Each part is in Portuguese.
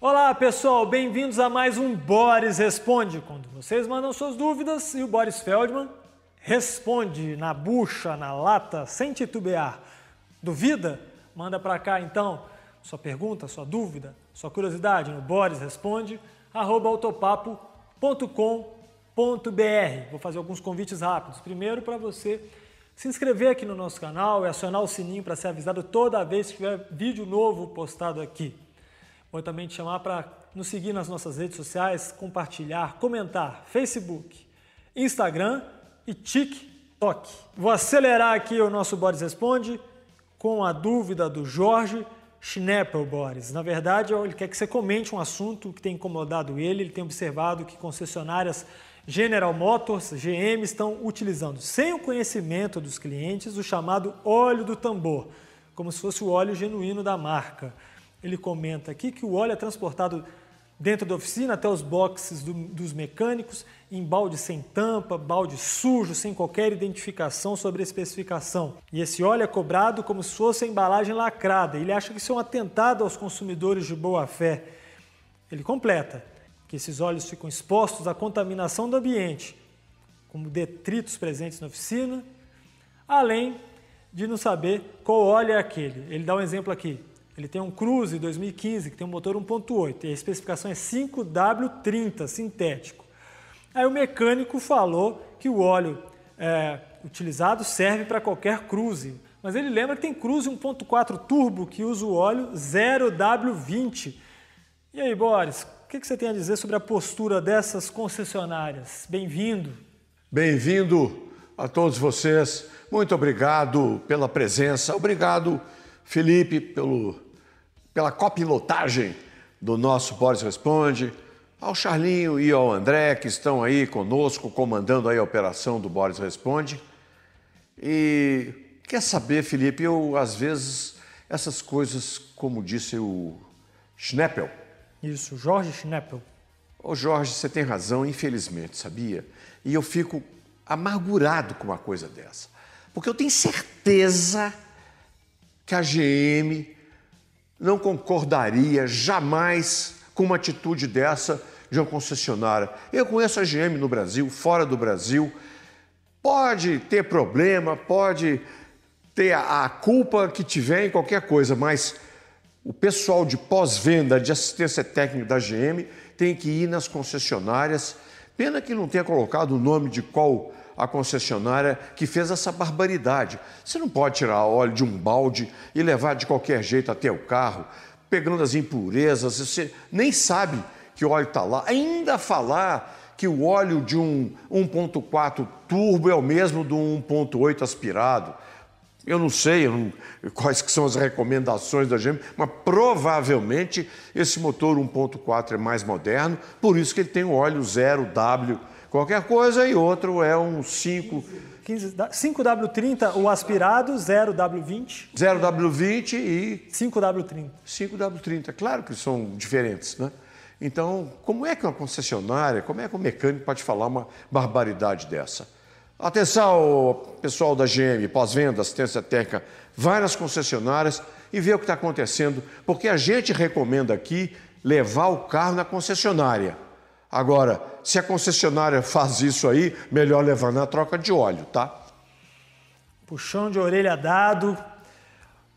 Olá pessoal, bem-vindos a mais um Boris Responde, quando vocês mandam suas dúvidas e o Boris Feldman responde na bucha, na lata, sem titubear. Duvida? Manda para cá então sua pergunta, sua dúvida, sua curiosidade no Boris Responde, autopapo.com.br. Vou fazer alguns convites rápidos. Primeiro, para você se inscrever aqui no nosso canal e acionar o sininho para ser avisado toda vez que tiver vídeo novo postado aqui. Vou também te chamar para nos seguir nas nossas redes sociais, compartilhar, comentar, Facebook, Instagram e TikTok. Vou acelerar aqui o nosso Boris Responde com a dúvida do Jorge Schneppel, Boris. Na verdade, ele quer que você comente um assunto que tem incomodado ele, ele tem observado que concessionárias General Motors, GM, estão utilizando, sem o conhecimento dos clientes, o chamado óleo do tambor, como se fosse o óleo genuíno da marca ele comenta aqui que o óleo é transportado dentro da oficina até os boxes do, dos mecânicos, em balde sem tampa, balde sujo, sem qualquer identificação sobre a especificação. E esse óleo é cobrado como se fosse a embalagem lacrada. Ele acha que isso é um atentado aos consumidores de boa fé. Ele completa que esses óleos ficam expostos à contaminação do ambiente, como detritos presentes na oficina, além de não saber qual óleo é aquele. Ele dá um exemplo aqui. Ele tem um Cruze 2015 que tem um motor 1.8 e a especificação é 5W30 sintético. Aí o mecânico falou que o óleo é, utilizado serve para qualquer Cruze, mas ele lembra que tem Cruze 1.4 turbo que usa o óleo 0W20. E aí, Boris, o que, que você tem a dizer sobre a postura dessas concessionárias? Bem-vindo. Bem-vindo a todos vocês. Muito obrigado pela presença. Obrigado, Felipe, pelo pela copilotagem do nosso Boris Responde, ao Charlinho e ao André, que estão aí conosco, comandando aí a operação do Boris Responde. E quer saber, Felipe, eu às vezes, essas coisas, como disse o Schneppel. Isso, Jorge Schneppel. Ô oh, Jorge, você tem razão, infelizmente, sabia? E eu fico amargurado com uma coisa dessa. Porque eu tenho certeza que a GM não concordaria jamais com uma atitude dessa de uma concessionária. Eu conheço a GM no Brasil, fora do Brasil. Pode ter problema, pode ter a, culpa que tiver em qualquer coisa, mas o pessoal de pós-venda, de assistência técnica da GM, tem que ir nas concessionárias. Pena que não tenha colocado o nome de qual a concessionária que fez essa barbaridade. Você não pode tirar óleo de um balde e levar de qualquer jeito até o carro, pegando as impurezas, você nem sabe que o óleo está lá. Ainda falar que o óleo de um 1.4 turbo é o mesmo do 1.8 aspirado. Eu não sei eu não, quais que são as recomendações da GM, mas provavelmente esse motor 1.4 é mais moderno, por isso que ele tem o óleo 0W qualquer coisa e outro é um 5. 5W30 o aspirado, 0W20. 0W20 e. 5W30. 5W30, claro que são diferentes, né? Então, como é que uma concessionária, como é que o um mecânico pode falar uma barbaridade dessa? Atenção, pessoal da GM, pós-venda, assistência técnica, vai nas concessionárias e vê o que está acontecendo, porque a gente recomenda aqui levar o carro na concessionária. Agora, se a concessionária faz isso aí, melhor levar na troca de óleo, tá? Puxão de orelha dado.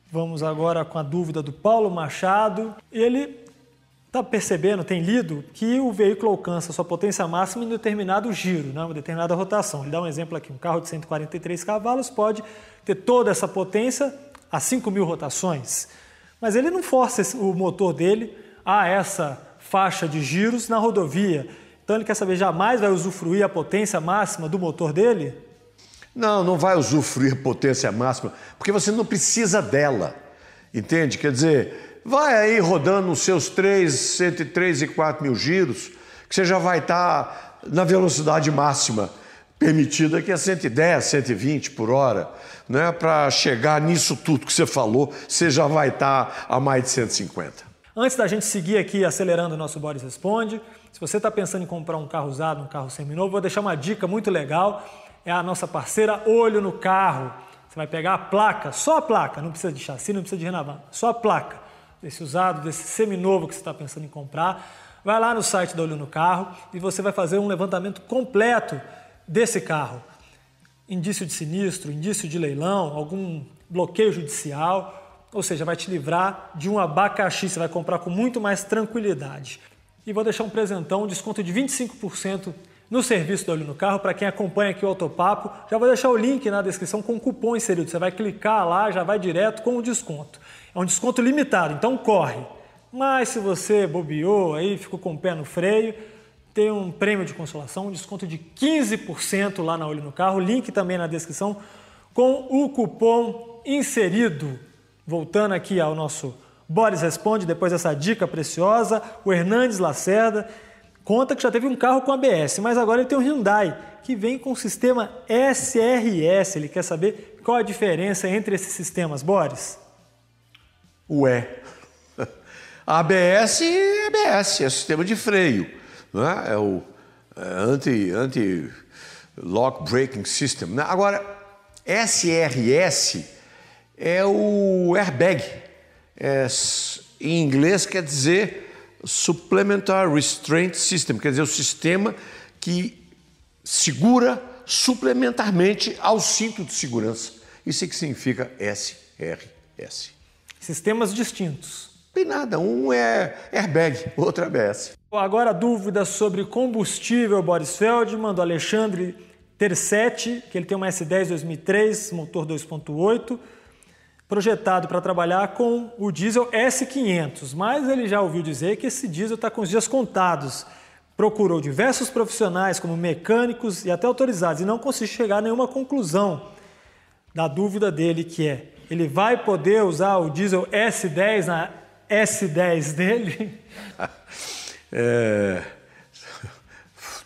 Vamos agora com a dúvida do Paulo Machado. Ele está percebendo, tem lido, que o veículo alcança sua potência máxima em determinado giro, né? uma determinada rotação. Ele dá um exemplo aqui: um carro de 143 cavalos pode ter toda essa potência a 5 mil rotações. Mas ele não força o motor dele a essa faixa de giros na rodovia. Então ele quer saber, jamais vai usufruir a potência máxima do motor dele? Não, não vai usufruir a potência máxima, porque você não precisa dela. Entende? Quer dizer, vai aí rodando os seus 3, 103 e 4 mil giros, que você já vai estar tá na velocidade máxima permitida, que é 110, 120 por hora. Né? Para chegar nisso tudo que você falou, você já vai estar tá a mais de 150. Antes da gente seguir aqui acelerando o nosso Boris Responde, se você está pensando em comprar um carro usado, um carro seminovo, vou deixar uma dica muito legal. É a nossa parceira Olho no Carro. Você vai pegar a placa, só a placa, não precisa de chassi, não precisa de renovar, só a placa desse usado, desse seminovo que você está pensando em comprar. Vai lá no site da Olho no Carro e você vai fazer um levantamento completo desse carro. Indício de sinistro, indício de leilão, algum bloqueio judicial, ou seja, vai te livrar de um abacaxi, você vai comprar com muito mais tranquilidade. E vou deixar um presentão, um desconto de 25% no serviço do Olho no Carro. Para quem acompanha aqui o Autopapo, já vou deixar o link na descrição com o cupom inserido. Você vai clicar lá, já vai direto com o desconto. É um desconto limitado, então corre. Mas se você bobeou aí, ficou com o pé no freio, tem um prêmio de consolação, um desconto de 15% lá na Olho no Carro. Link também na descrição com o cupom inserido. Voltando aqui ao nosso Boris Responde, depois dessa dica preciosa, o Hernandes Lacerda conta que já teve um carro com ABS, mas agora ele tem um Hyundai, que vem com o sistema SRS. Ele quer saber qual a diferença entre esses sistemas, Boris? Ué. ABS é ABS, é sistema de freio. Não é? é o é anti, anti-lock braking system. Né? Agora, SRS é o airbag. É, em inglês quer dizer supplemental Restraint System, quer dizer, o sistema que segura suplementarmente ao cinto de segurança. Isso é que significa SRS. Sistemas distintos. Tem nada, um é airbag, outro é ABS. Agora dúvidas sobre combustível, Boris Feldman, do Alexandre Tercetti, que ele tem uma S10 2003, motor 2.8 projetado para trabalhar com o diesel S500, mas ele já ouviu dizer que esse diesel está com os dias contados. Procurou diversos profissionais, como mecânicos e até autorizados, e não conseguiu chegar a nenhuma conclusão da dúvida dele, que é: ele vai poder usar o diesel S10 na S10 dele? É...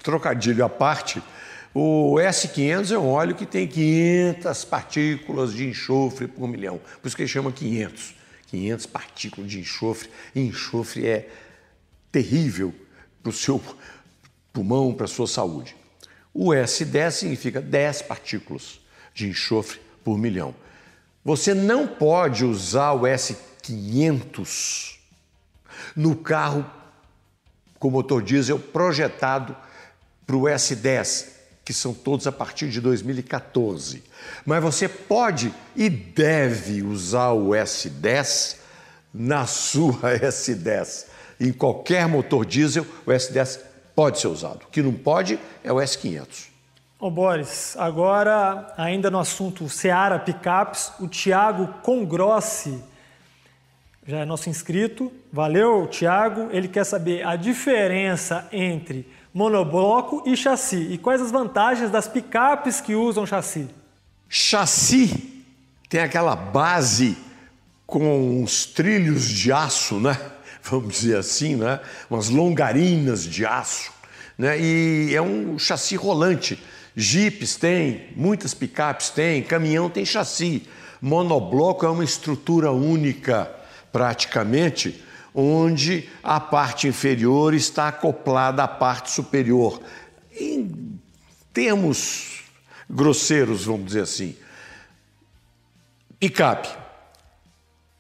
Trocadilho à parte. O S500 é um óleo que tem 500 partículas de enxofre por milhão, por isso que ele chama 500. 500 partículas de enxofre, e enxofre é terrível para o seu pulmão, para a sua saúde. O S10 significa 10 partículas de enxofre por milhão. Você não pode usar o S500 no carro com motor diesel projetado para o S10, que são todos a partir de 2014. Mas você pode e deve usar o S10 na sua S10. Em qualquer motor diesel, o S10 pode ser usado. O que não pode é o S500. Ô Boris, agora ainda no assunto Seara Picaps, o Tiago Congrossi já é nosso inscrito. Valeu, Tiago. Ele quer saber a diferença entre monobloco e chassi. E quais as vantagens das picapes que usam chassi? Chassi tem aquela base com uns trilhos de aço, né? Vamos dizer assim, né? Umas longarinas de aço, né? E é um chassi rolante. Jeeps tem, muitas picapes tem, caminhão tem chassi. Monobloco é uma estrutura única, praticamente, onde a parte inferior está acoplada à parte superior. Em termos grosseiros, vamos dizer assim. Picape.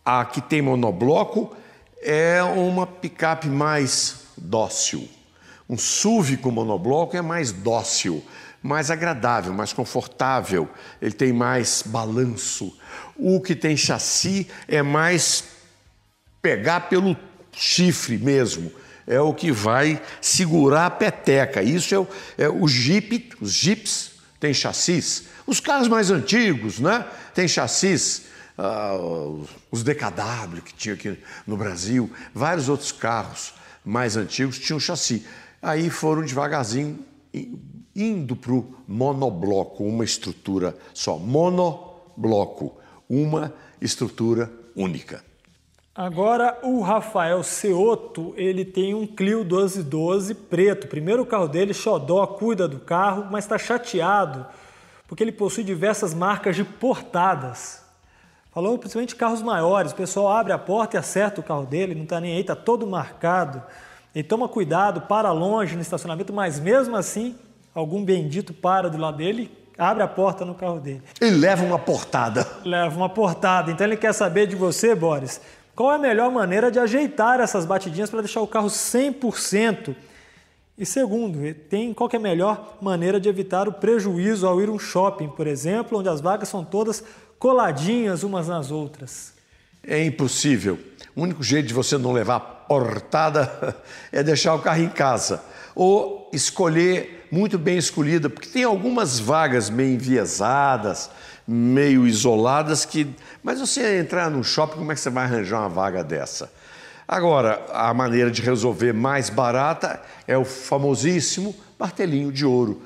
A que tem monobloco é uma picape mais dócil. Um SUV com monobloco é mais dócil, mais agradável, mais confortável, ele tem mais balanço. O que tem chassi é mais pegar pelo chifre mesmo, é o que vai segurar a peteca. Isso é o, é o Jeep, os Jeeps têm chassis. Os carros mais antigos, né? Tem chassis, uh, os DKW que tinha aqui no Brasil, vários outros carros mais antigos tinham chassi. Aí foram devagarzinho indo para o monobloco, uma estrutura só. Monobloco, uma estrutura única. Agora o Rafael Ceoto, ele tem um Clio 1212 preto. Primeiro o carro dele, Xodó, cuida do carro, mas está chateado porque ele possui diversas marcas de portadas. Falou principalmente carros maiores, o pessoal abre a porta e acerta o carro dele, não está nem aí, está todo marcado. Ele toma cuidado, para longe no estacionamento, mas mesmo assim, algum bendito para do lado dele, abre a porta no carro dele. E leva uma portada. Leva uma portada. Então ele quer saber de você, Boris qual é a melhor maneira de ajeitar essas batidinhas para deixar o carro 100%? E segundo, tem qual é a melhor maneira de evitar o prejuízo ao ir um shopping, por exemplo, onde as vagas são todas coladinhas umas nas outras? É impossível. O único jeito de você não levar portada é deixar o carro em casa ou escolher muito bem escolhida, porque tem algumas vagas meio enviesadas meio isoladas que. Mas você entrar num shopping, como é que você vai arranjar uma vaga dessa? Agora, a maneira de resolver mais barata é o famosíssimo martelinho de ouro,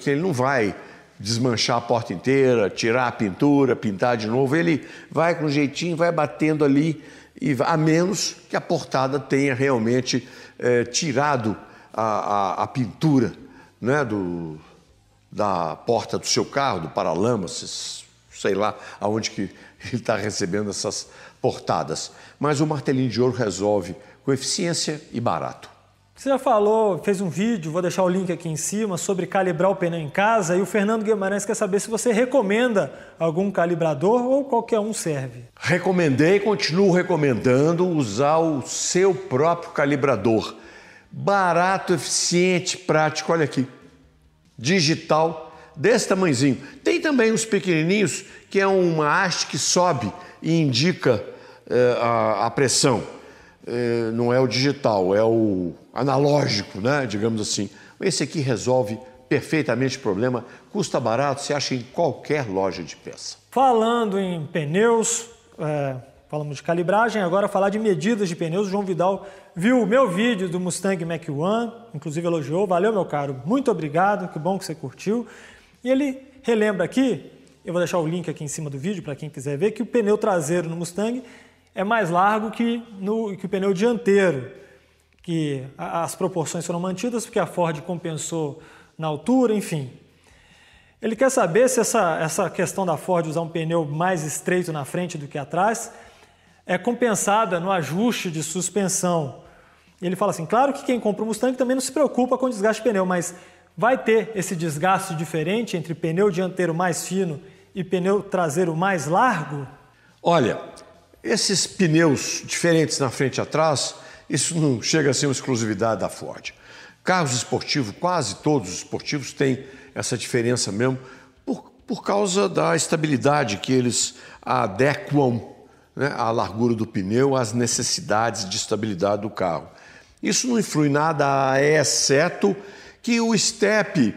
que ele não vai desmanchar a porta inteira, tirar a pintura, pintar de novo. Ele vai com jeitinho, vai batendo ali, e a menos que a portada tenha realmente é, tirado a, a, a pintura né, do, da porta do seu carro, do paralama, sei lá aonde que ele está recebendo essas portadas. Mas o martelinho de ouro resolve com eficiência e barato. Você já falou, fez um vídeo, vou deixar o link aqui em cima, sobre calibrar o pneu em casa. E o Fernando Guimarães quer saber se você recomenda algum calibrador ou qualquer um serve. Recomendei, continuo recomendando usar o seu próprio calibrador. Barato, eficiente, prático. Olha aqui, digital desse tamanhozinho. Tem também os pequenininhos, que é uma haste que sobe e indica eh, a, a, pressão. Eh, não é o digital, é o analógico, né? digamos assim. Esse aqui resolve perfeitamente o problema, custa barato, se acha em qualquer loja de peça. Falando em pneus, é Falamos de calibragem, agora falar de medidas de pneus. O João Vidal viu o meu vídeo do Mustang Mach 1, inclusive elogiou. Valeu, meu caro, muito obrigado, que bom que você curtiu. E ele relembra aqui, eu vou deixar o link aqui em cima do vídeo para quem quiser ver, que o pneu traseiro no Mustang é mais largo que, no, que o pneu dianteiro, que as proporções foram mantidas porque a Ford compensou na altura, enfim. Ele quer saber se essa, essa questão da Ford usar um pneu mais estreito na frente do que atrás é compensada no ajuste de suspensão. Ele fala assim: claro que quem compra um Mustang também não se preocupa com desgaste de pneu, mas vai ter esse desgaste diferente entre pneu dianteiro mais fino e pneu traseiro mais largo? Olha, esses pneus diferentes na frente e atrás, isso não chega a ser uma exclusividade da Ford. Carros esportivos, quase todos os esportivos têm essa diferença mesmo, por, por causa da estabilidade que eles adequam né, a largura do pneu, as necessidades de estabilidade do carro. Isso não influi nada, exceto é que o step,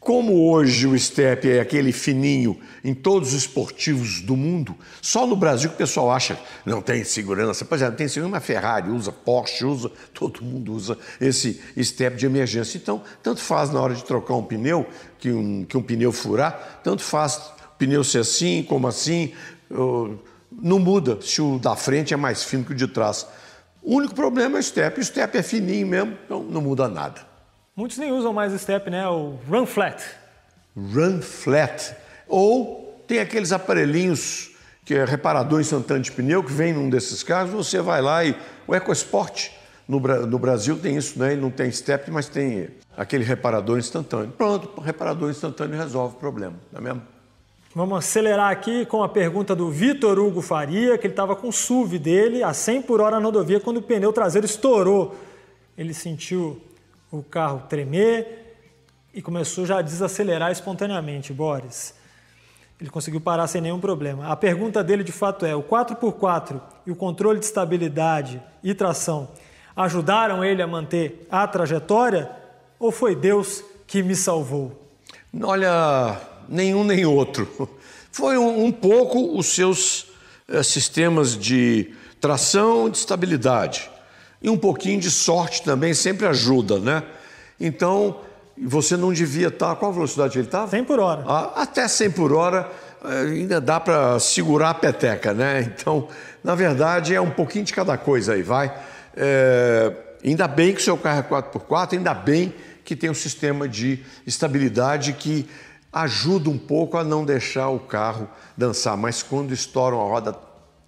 como hoje o step é aquele fininho em todos os esportivos do mundo, só no Brasil que o pessoal acha não tem segurança. Pois é, não tem segurança, mas Ferrari usa, Porsche usa, todo mundo usa esse step de emergência. Então, tanto faz na hora de trocar um pneu, que um, que um pneu furar, tanto faz pneu ser assim, como assim. Eu, não muda se o da frente é mais fino que o de trás. O único problema é o step. O step é fininho mesmo, então não muda nada. Muitos nem usam mais step, né? O run flat. Run flat. Ou tem aqueles aparelhinhos que é reparador instantâneo de pneu, que vem num desses carros, você vai lá e. O EcoSport no, no Brasil tem isso, né? Não tem step, mas tem aquele reparador instantâneo. Pronto, reparador instantâneo resolve o problema, não é mesmo? Vamos acelerar aqui com a pergunta do Vitor Hugo Faria, que ele estava com o SUV dele a 100 por hora na rodovia quando o pneu traseiro estourou. Ele sentiu o carro tremer e começou já a desacelerar espontaneamente, Boris. Ele conseguiu parar sem nenhum problema. A pergunta dele de fato é: o 4x4 e o controle de estabilidade e tração ajudaram ele a manter a trajetória ou foi Deus que me salvou? Olha, nenhum nem outro. Foi um, um pouco os seus eh, sistemas de tração, de estabilidade. E um pouquinho de sorte também sempre ajuda, né? Então, você não devia estar. Tá, qual a velocidade que ele tá? estava? 100 por hora. Ah, até 100 por hora eh, ainda dá para segurar a peteca, né? Então, na verdade, é um pouquinho de cada coisa aí, vai. É, ainda bem que o seu carro é 4x4, ainda bem que tem um sistema de estabilidade que ajuda um pouco a não deixar o carro dançar, mas quando estouram a roda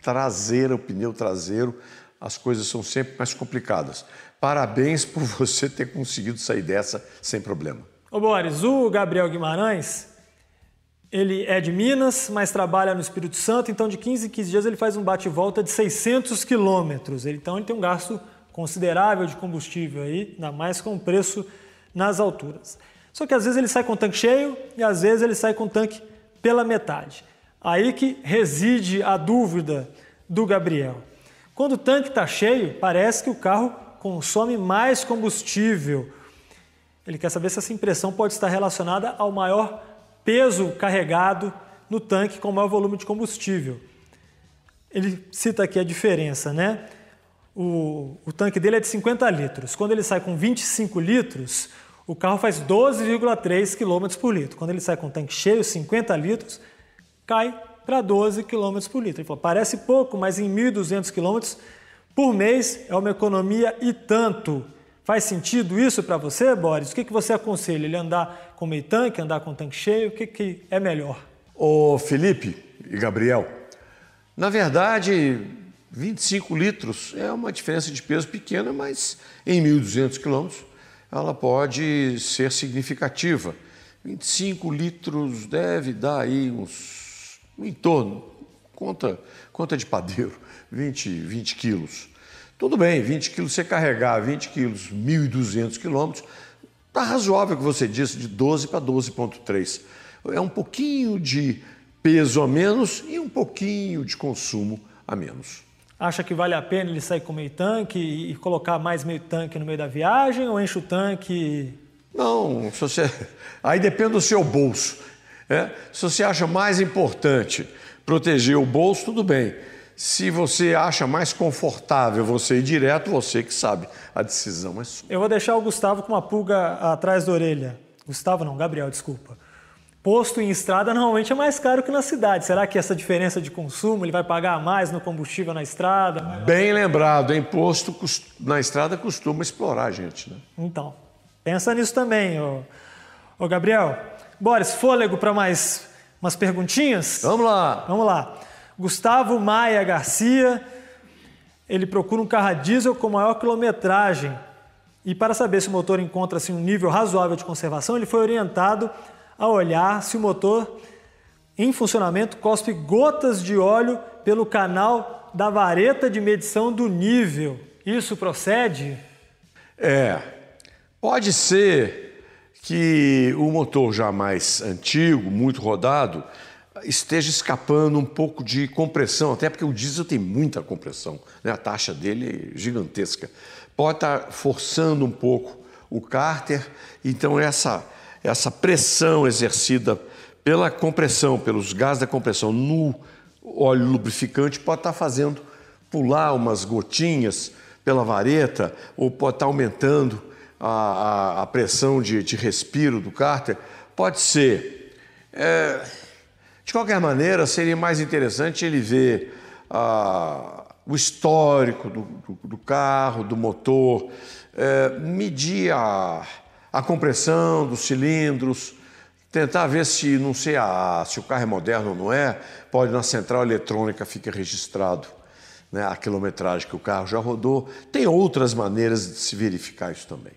traseira, o pneu traseiro, as coisas são sempre mais complicadas. Parabéns por você ter conseguido sair dessa sem problema. Ô Boris, o Gabriel Guimarães, ele é de Minas, mas trabalha no Espírito Santo, então de 15 em 15 dias ele faz um bate-volta de 600 quilômetros. Então ele tem um gasto considerável de combustível aí, ainda mais com o preço nas alturas. Só que às vezes ele sai com o tanque cheio e às vezes ele sai com o tanque pela metade. Aí que reside a dúvida do Gabriel. Quando o tanque está cheio, parece que o carro consome mais combustível. Ele quer saber se essa impressão pode estar relacionada ao maior peso carregado no tanque com maior volume de combustível. Ele cita aqui a diferença, né? O, o tanque dele é de 50 litros. Quando ele sai com 25 litros, o carro faz 12,3 km por litro. Quando ele sai com o tanque cheio, 50 litros, cai para 12 km por litro. Ele falou, parece pouco, mas em 1.200 km por mês é uma economia e tanto. Faz sentido isso para você, Boris? O que, que você aconselha? Ele andar com meio tanque, andar com tanque cheio? O que, que é melhor? Ô Felipe e Gabriel, na verdade, 25 litros é uma diferença de peso pequena, mas em 1.200 quilômetros ela pode ser significativa. 25 litros deve dar aí uns em torno, conta, conta de padeiro, 20, 20 quilos. Tudo bem, 20 quilos, você carregar 20 quilos, 1.200 quilômetros, está razoável o que você disse, de 12 para 12,3. É um pouquinho de peso a menos e um pouquinho de consumo a menos acha que vale a pena ele sair com meio tanque e colocar mais meio tanque no meio da viagem ou enche o tanque? Não, se você... aí depende do seu bolso. Né? Se você acha mais importante proteger o bolso, tudo bem. Se você acha mais confortável você ir direto, você que sabe. A decisão é sua. Eu vou deixar o Gustavo com uma pulga atrás da orelha. Gustavo não, Gabriel, desculpa posto em estrada normalmente é mais caro que na cidade. Será que essa diferença de consumo ele vai pagar mais no combustível na estrada? Bem lembrado, imposto na estrada costuma explorar a gente, né? Então, pensa nisso também, ô, ô Gabriel. Boris, fôlego para mais umas perguntinhas? Vamos lá. Vamos lá. Gustavo Maia Garcia, ele procura um carro a diesel com maior quilometragem. E para saber se o motor encontra assim, um nível razoável de conservação, ele foi orientado a olhar se o motor em funcionamento cospe gotas de óleo pelo canal da vareta de medição do nível. Isso procede? É. Pode ser que o motor já mais antigo, muito rodado, esteja escapando um pouco de compressão, até porque o diesel tem muita compressão, né? a taxa dele é gigantesca. Pode estar forçando um pouco o cárter, então essa essa pressão exercida pela compressão, pelos gases da compressão no óleo lubrificante pode estar fazendo pular umas gotinhas pela vareta ou pode estar aumentando a, a, a pressão de, de, respiro do cárter. Pode ser. É, de qualquer maneira, seria mais interessante ele ver ah, o histórico do, do, do, carro, do motor, é, medir a a compressão dos cilindros, tentar ver se, não sei a, se o carro é moderno ou não é, pode na central eletrônica fica registrado né, a quilometragem que o carro já rodou. Tem outras maneiras de se verificar isso também.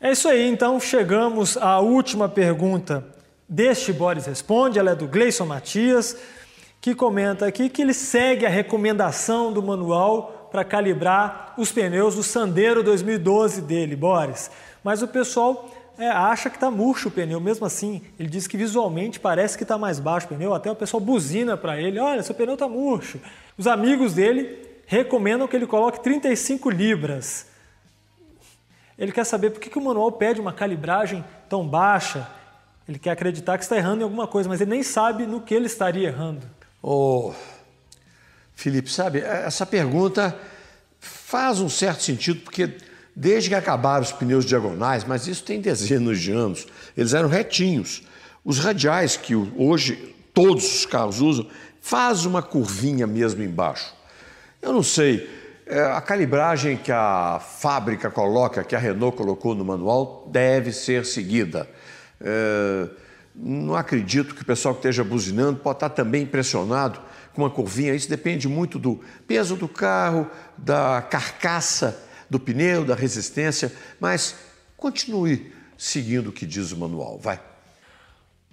É isso aí, então chegamos à última pergunta deste Boris Responde, ela é do Gleison Matias, que comenta aqui que ele segue a recomendação do manual para calibrar os pneus do Sandero 2012 dele, Boris. Mas o pessoal é, acha que está murcho o pneu, mesmo assim. Ele diz que visualmente parece que está mais baixo o pneu, até o pessoal buzina para ele, olha, seu pneu está murcho. Os amigos dele recomendam que ele coloque 35 libras. Ele quer saber por que, que o manual pede uma calibragem tão baixa. Ele quer acreditar que está errando em alguma coisa, mas ele nem sabe no que ele estaria errando. Ô, oh, Felipe, sabe, é, essa pergunta faz um certo sentido, porque Desde que acabaram os pneus diagonais, mas isso tem dezenas de anos, eles eram retinhos. Os radiais, que hoje todos os carros usam, faz uma curvinha mesmo embaixo. Eu não sei, é, a calibragem que a fábrica coloca, que a Renault colocou no manual, deve ser seguida. É, não acredito que o pessoal que esteja buzinando pode estar também impressionado com uma curvinha. Isso depende muito do peso do carro, da carcaça do pneu, da resistência, mas continue seguindo o que diz o manual. Vai.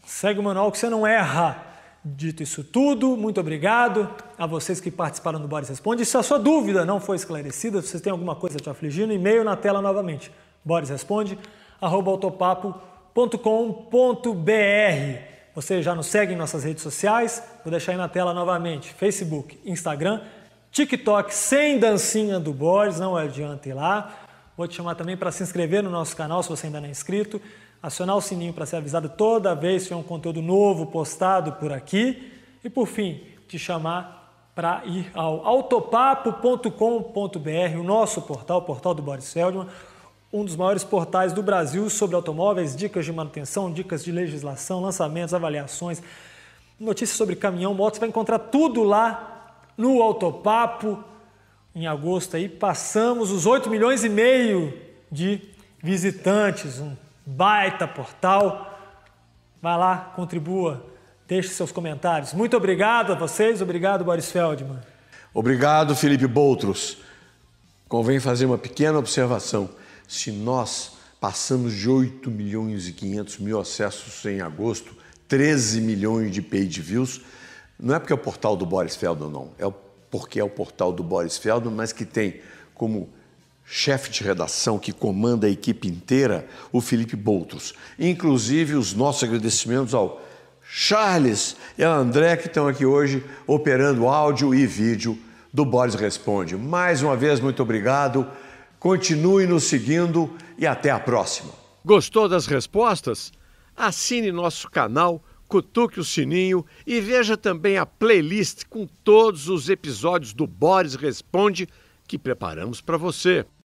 Segue o manual que você não erra. Dito isso tudo, muito obrigado a vocês que participaram do Boris Responde. Se a sua dúvida não foi esclarecida, se você tem alguma coisa te afligindo, e-mail na tela novamente. Boris Responde, arroba autopapo.com.br. Você já nos segue em nossas redes sociais, vou deixar aí na tela novamente: Facebook, Instagram, TikTok sem dancinha do Boris, não adianta ir lá. Vou te chamar também para se inscrever no nosso canal se você ainda não é inscrito, acionar o sininho para ser avisado toda vez que tiver um conteúdo novo postado por aqui e por fim te chamar para ir ao autopapo.com.br, o nosso portal, o portal do Boris Feldman, um dos maiores portais do Brasil sobre automóveis, dicas de manutenção, dicas de legislação, lançamentos, avaliações, notícias sobre caminhão, motos, vai encontrar tudo lá no Autopapo, em agosto aí, passamos os 8 milhões e meio de visitantes, um baita portal. Vai lá, contribua, deixe seus comentários. Muito obrigado a vocês, obrigado Boris Feldman. Obrigado Felipe Boutros. Convém fazer uma pequena observação. Se nós passamos de 8 milhões e 500 mil acessos em agosto, 13 milhões de page views, não é porque é o portal do Boris Feldman, não. É porque é o portal do Boris Feldman, mas que tem como chefe de redação que comanda a equipe inteira, o Felipe Boutros. Inclusive, os nossos agradecimentos ao Charles e ao André, que estão aqui hoje operando áudio e vídeo do Boris Responde. Mais uma vez, muito obrigado. Continue nos seguindo e até a próxima. Gostou das respostas? Assine nosso canal cutuque o sininho e veja também a playlist com todos os episódios do Boris Responde que preparamos para você.